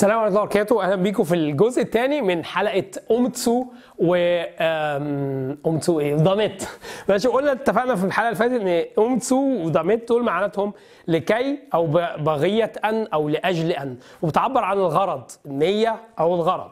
السلام عليكم ورحمه الله وبركاته اهلا بيكم في الجزء الثاني من حلقه اومتسو و اومتسو ايه دامت ماشي قلنا اتفقنا في الحلقه اللي فاتت ان اومتسو ودامت دول معناتهم لكي او بغيه ان او لاجل ان وبتعبر عن الغرض النيه او الغرض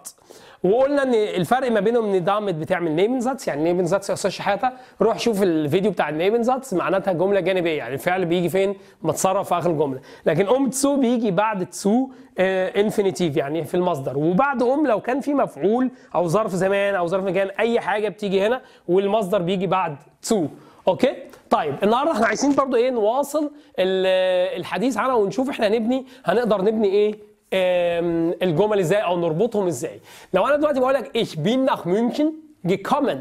وقلنا ان الفرق ما بينهم ان دامت بتعمل ذاتس يعني ذاتس يا استاذ شحاته روح شوف الفيديو بتاع ذاتس معناتها جمله جانبيه يعني الفعل بيجي فين متصرف في اخر الجمله لكن ام تسو بيجي بعد تسو آه انفينيتيف يعني في المصدر وبعد ام لو كان في مفعول او ظرف زمان او ظرف مكان اي حاجه بتيجي هنا والمصدر بيجي بعد تسو اوكي طيب النهارده احنا عايزين برضو ايه نواصل الحديث عنها ونشوف احنا هنبني هنقدر نبني ايه الجمل ازاي او نربطهم ازاي لو انا دلوقتي بقول لك ايش بين ناخ München gekommen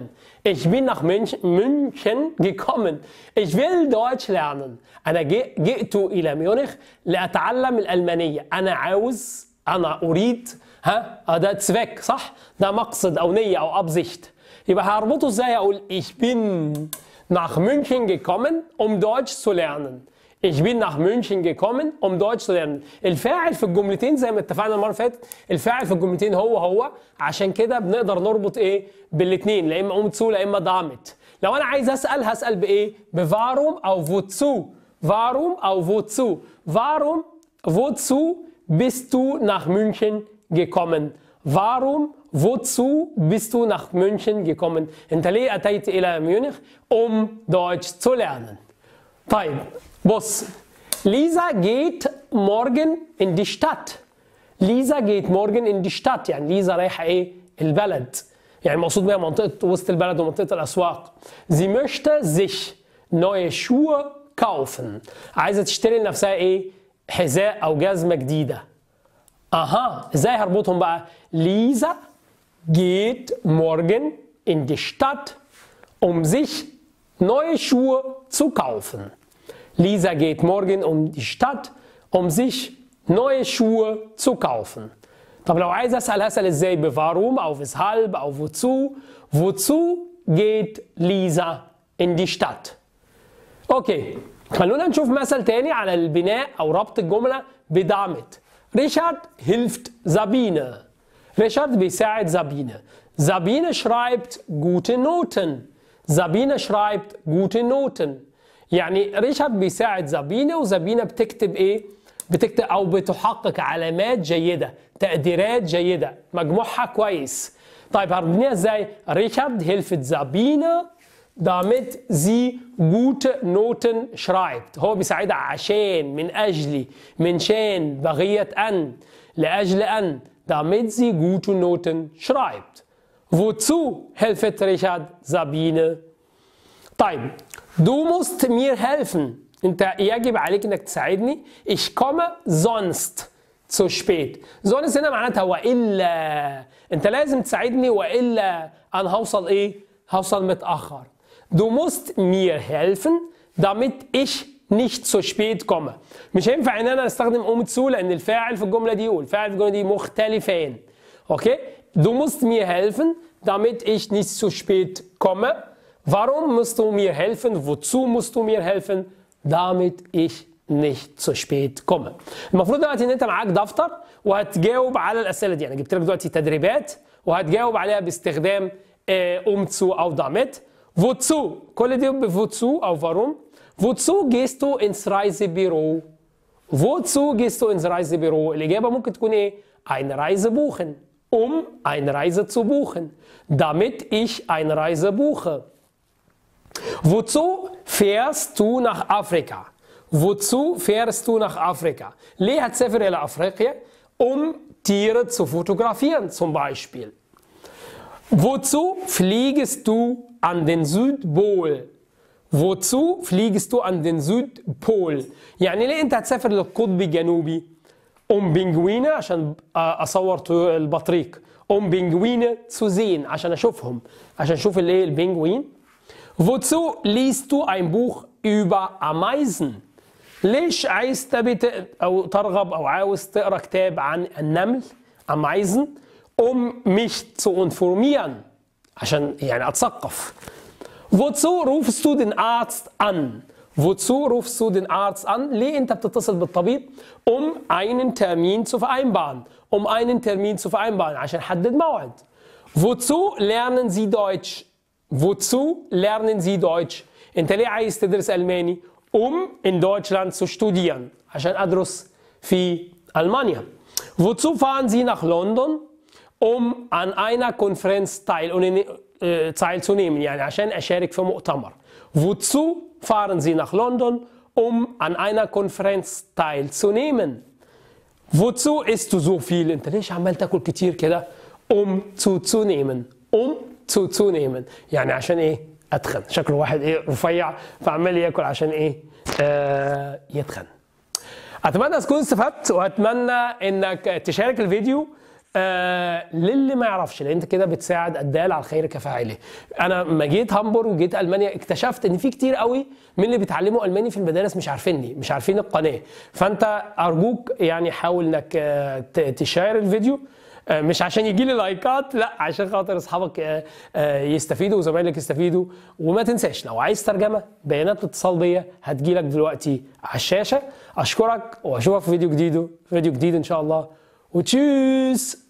ich bin nach München München gekommen ich will Deutsch lernen انا جئت الى ميونخ لاتعلم الالمانيه انا عاوز انا اريد ها هذا تسفك صح ده مقصد او نيه او ابزيشت يبقى هربطه ازاي اقول ich bin nach München gekommen um Deutsch zu lernen Ich bin nach München gekommen, um Deutsch zu lernen. الفاعل في الجملتين زي ما اتفقنا المره اللي فاتت، الفاعل في الجملتين هو هو، عشان كده بنقدر نربط ايه؟ بالاثنين، لا اما قومت سو لا اما دامت. لو انا عايز اسال هسال بايه؟ بفاروم او فوتسو. فاروم او فوتسو. فاروم فوتسو بيستو du nach München gekommen? فاروم Wozu bist du nach München gekommen? أنت ليه أتيت إلى ميونخ? Um Deutsch zu lernen. طيب بص ليزا جيت مورجن in die Stadt ليزا جيت مورجن in die Stadt يعني ليزا رايحة إيه البلد يعني مقصود بيها منطقة وسط البلد ومنطقة الأسواق sie möchte sich neue Schuhe kaufen عايزة تشتري لنفسها إيه حذاء أو جزمة جديدة أها إزاي هربطهم بقى ليزا geht morgen in die Stadt um sich neue Schuhe zu kaufen Lisa geht morgen um die Stadt, um sich neue Schuhe zu kaufen. طب لو عايز اسال هسال ازاي weshalb auf wozu wozu geht Lisa in die Stadt Okay, خلونا نشوف مثل تاني على البناء او ربط الجمله بدعمت ريشارد hilft Sabine ريشارد بيساعد Sabine Sabine schreibt gute Noten Sabine schreibt gute Noten يعني ريشارد بيساعد زابينا وزابينا بتكتب ايه بتكتب او بتحقق علامات جيده تقديرات جيده مجموعها كويس طيب هنبنيها ازاي ريشارد هيلفت زابينا دامت زي جوت نوتن schreibt هو بيساعدها عشان من أجل من شان بغية أن لأجل أن دامت زي جوت نوتن schreibt wozu هيلفت Richard Sabine طيب Du musst mir helfen. Und der Ergeber عليك Zeitni. Ich komme sonst zu spät. Sonst هنا معناتها وإلا. أنت لازم تساعدني وإلا أنا هوصل إيه؟ هوصل متأخر. Du musst mir helfen, damit ich nicht zu spät komme. مش هينفع إن أنا أستخدم قوم تو لأن الفاعل في الجملة دي والفاعل في الجملة دي مختلفين. Okay? Du musst mir helfen, damit ich nicht zu spät komme. Warum musst du mir helfen? Wozu musst du mir helfen? Damit ich nicht zu spät komme. المفروض دلوقتي ان انت معاك دفتر وهتجاوب على الاسئله دي، انا جبت لك دلوقتي تدريبات وهتجاوب عليها باستخدام umzu او damit. Wozu؟ كل دي wozu او warum؟ Wozu gehst du ins Reisebüro? Wozu gehst du ins Reisebüro? الإجابة ممكن تكون إيه؟ Eine Reise buchen. Um eine Reise zu buchen. Damit ich eine Reise buche. Wozu fährst du nach Afrika? Wozu fährst du nach Afrika? ليه هتسافر إلى Afrika, Um Tiere zu fotografieren zum Beispiel. Wozu fliegst du an den Südpol? Wozu fliegst du an den Südpol? يعني ليه أنت هتسافر للقطب الجنوبي؟ Um Pinguine عشان أصور البطريق. Um Pinguine zu sehen ich أشوفهم. عشان أشوف الإيه البنجوين. Wozu liest du ein Buch über Ameisen? ليش عايز تبي أو ترغب أو عاوز تقرأ كتاب عن Ameisen um mich zu informieren عشان يعني أتثقف Wozu rufst du den Arzt an? Wozu rufst du den Arzt an? ليه أنت بتتصل بالطبيب؟ Um einen Termin zu vereinbaren. Um einen Termin zu vereinbaren. عشان حدد موعد. Wozu lernen Sie Deutsch? Wozu lernen Sie Deutsch؟ أنت ليه ist تدرس Almani, um in Deutschland zu studieren عشان أدرس في ألمانيا. Wozu fahren Sie nach London؟ um an einer Konferenz äh, teilzunehmen, يعني عشان أشارك في مؤتمر. Wozu fahren Sie nach London, um an einer Konferenz teilzunehmen? Wozu isst du so viel? أنت ليش عمال تاكل كتير كده؟ um zuzunehmen. Um تو تو نيمن يعني عشان ايه اتخن شكله واحد ايه رفيع فعمال ياكل عشان ايه آه يتخن اتمنى تكون استفدت واتمنى انك تشارك الفيديو آه للي ما يعرفش لان انت كده بتساعد الدال على الخير كفاعله انا لما جيت هامبورغ وجيت المانيا اكتشفت ان في كتير قوي من اللي بيتعلموا الماني في المدارس مش عارفيني مش عارفين القناه فانت ارجوك يعني حاول انك آه تشير الفيديو آه، مش عشان يجي لي لايكات لا عشان خاطر اصحابك آه، آه، يستفيدوا وزمايلك يستفيدوا وما تنساش لو عايز ترجمه بيانات اتصال بيا هتجي لك دلوقتي على الشاشه اشكرك واشوفك في فيديو جديد فيديو جديد ان شاء الله وتشيس